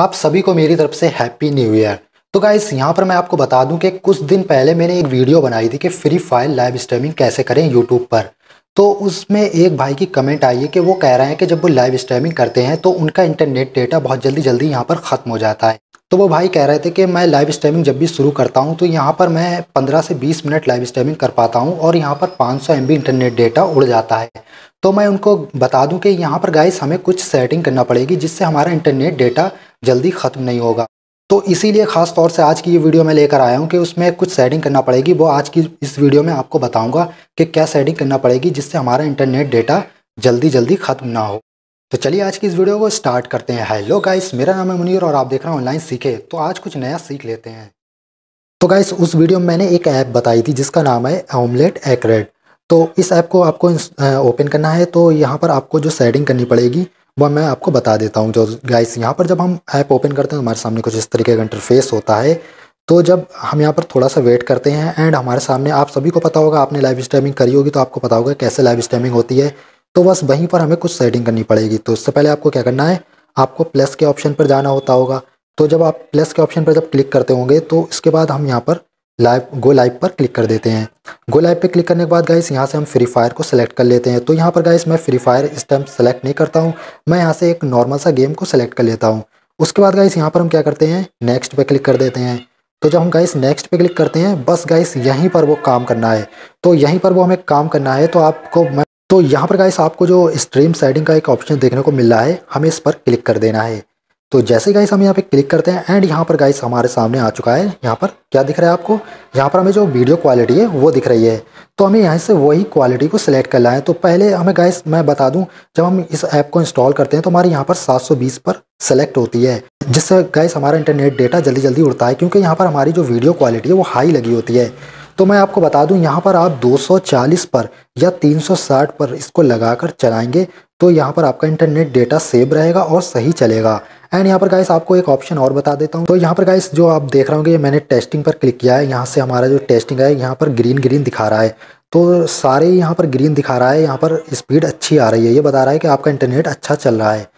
आप सभी को मेरी तरफ से हैप्पी न्यू ईयर तो गाइस यहाँ पर मैं आपको बता दूं कि कुछ दिन पहले मैंने एक वीडियो बनाई थी कि फ्री फायर लाइव स्ट्रीमिंग कैसे करें यूट्यूब पर तो उसमें एक भाई की कमेंट आई है कि वो कह रहे हैं कि जब वो लाइव स्ट्रीमिंग करते हैं तो उनका इंटरनेट डेटा बहुत जल्दी जल्दी यहाँ पर ख़त्म हो जाता है तो वो भाई कह रहे थे कि मैं लाइव स्ट्रीमिंग जब भी शुरू करता हूँ तो यहाँ पर मैं 15 से 20 मिनट लाइव स्ट्रीमिंग कर पाता हूँ और यहाँ पर 500 सौ इंटरनेट डेटा उड़ जाता है तो मैं उनको बता दूँ कि यहाँ पर गाइस हमें कुछ सेटिंग करना पड़ेगी जिससे हमारा इंटरनेट डेटा जल्दी ख़त्म नहीं होगा तो इसीलिए ख़ास तौर से आज की ये वीडियो मैं लेकर आया हूँ कि उसमें कुछ सेटिंग करना पड़ेगी वो आज की इस वीडियो में आपको बताऊँगा कि क्या सेटिंग करना पड़ेगी जिससे हमारा इंटरनेट डेटा जल्दी जल्दी ख़त्म ना हो तो चलिए आज की इस वीडियो को स्टार्ट करते हैं हेलो गाइस मेरा नाम है मुनीर और आप देख रहे हैं ऑनलाइन सीखे तो आज कुछ नया सीख लेते हैं तो गाइस उस वीडियो में मैंने एक ऐप बताई थी जिसका नाम है ऑमलेट एक्रेड तो इस ऐप को आपको ओपन करना है तो यहाँ पर आपको जो सेटिंग करनी पड़ेगी वह मैं आपको बता देता हूँ जो गाइस यहाँ पर जब हम ऐप ओपन करते हैं तो हमारे सामने कुछ इस तरीके का इंटरफेस होता है तो जब हम यहाँ पर थोड़ा सा वेट करते हैं एंड हमारे सामने आप सभी को पता होगा आपने लाइव स्ट्रीमिंग करी होगी तो आपको पता होगा कैसे लाइव स्ट्रीमिंग होती है तो बस वहीं पर हमें कुछ सेटिंग करनी पड़ेगी तो उससे पहले आपको क्या करना है आपको प्लस के ऑप्शन पर जाना होता होगा तो जब आप प्लस के ऑप्शन पर जब क्लिक करते होंगे तो इसके बाद हम यहाँ पर लाइव गो लाइव पर क्लिक कर देते हैं गो लाइव पर क्लिक करने के बाद गाइस यहाँ से हम फ्री फायर को सिलेक्ट कर लेते हैं तो यहाँ पर गाइस मैं फ्री फायर इस टाइम सेलेक्ट नहीं करता हूँ मैं यहाँ से एक नॉर्मल सा गेम को सेलेक्ट कर लेता हूँ उसके बाद गाइस यहाँ पर हम क्या करते हैं नेक्स्ट पर क्लिक कर देते हैं तो जब हम गाइस नेक्स्ट पर क्लिक करते हैं बस गाइस यहीं पर वो काम करना है तो यहीं पर वो हमें काम करना है तो आपको मैं तो यहाँ पर गाइस आपको जो स्ट्रीम सेटिंग का एक ऑप्शन देखने को मिल रहा है हमें इस पर क्लिक कर देना है तो जैसे गाइस हम यहाँ पे क्लिक करते हैं एंड यहाँ पर गाइस हमारे सामने आ चुका है यहाँ पर क्या दिख रहा है आपको यहाँ पर हमें जो वीडियो क्वालिटी है वो दिख रही है तो हमें यहाँ से वही क्वालिटी को सिलेक्ट करना है तो पहले हमें गाइस मैं बता दूँ जब हम इस ऐप को इंस्टॉल करते हैं तो हमारे यहाँ पर सात पर सेलेक्ट होती है जिससे गाइस हमारा इंटरनेट डेटा जल्दी जल्दी उड़ता है क्योंकि यहाँ पर हमारी जो वीडियो क्वालिटी है वो हाई लगी होती है तो मैं आपको बता दूं यहाँ पर आप 240 पर या 360 पर इसको लगाकर चलाएंगे तो यहाँ पर आपका इंटरनेट डेटा सेव रहेगा और सही चलेगा एंड यहाँ पर गाइस आपको एक ऑप्शन और बता देता हूँ तो यहाँ पर गाइस जो आप देख रहे होंगे मैंने टेस्टिंग पर क्लिक किया है यहाँ से हमारा जो टेस्टिंग है यहाँ पर ग्रीन ग्रीन दिखा रहा है तो सारे यहाँ पर ग्रीन दिखा रहा है यहाँ पर स्पीड अच्छी आ रही है ये बता रहा है कि आपका इंटरनेट अच्छा चल रहा है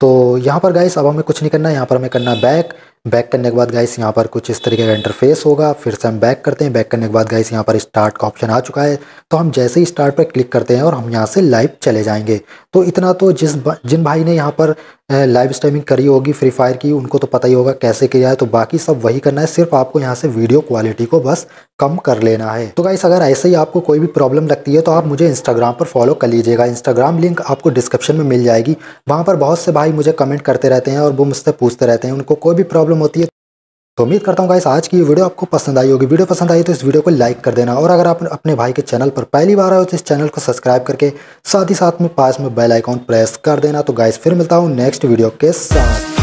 तो यहाँ पर गाइस अब हमें कुछ नहीं करना है यहाँ पर हमें करना बैक बैक करने के बाद गाइस यहाँ पर कुछ इस तरीके का इंटरफेस होगा फिर से हम बैक करते हैं बैक करने के बाद गाइस यहाँ पर स्टार्ट का ऑप्शन आ चुका है तो हम जैसे ही स्टार्ट पर क्लिक करते हैं और हम यहाँ से लाइव चले जाएंगे तो इतना तो जिस जिन भाई ने यहाँ पर लाइव स्ट्रीमिंग करी होगी फ्री फायर की उनको तो पता ही होगा कैसे किया है तो बाकी सब वही करना है सिर्फ आपको यहाँ से वीडियो क्वालिटी को बस कम कर लेना है तो गाइस अगर ऐसे ही आपको कोई भी प्रॉब्लम लगती है तो आप मुझे इंस्टाग्राम पर फॉलो कर लीजिएगा इंस्टाग्राम लिंक आपको डिस्क्रिप्शन में मिल जाएगी वहाँ पर बहुत से भाई मुझे कमेंट करते रहते हैं और वो मुझसे पूछते रहते हैं उनको कोई भी प्रॉब्लम होती है तो उम्मीद करता हूँ गाइस आज की वीडियो आपको पसंद आई होगी वीडियो पसंद आई तो इस वीडियो को लाइक कर देना और अगर आप अपने भाई के चैनल पर पहली बार आए हो तो इस चैनल को सब्सक्राइब करके साथ ही साथ में पास में बेल आइकॉन प्रेस कर देना तो गाइस फिर मिलता हूँ नेक्स्ट वीडियो के साथ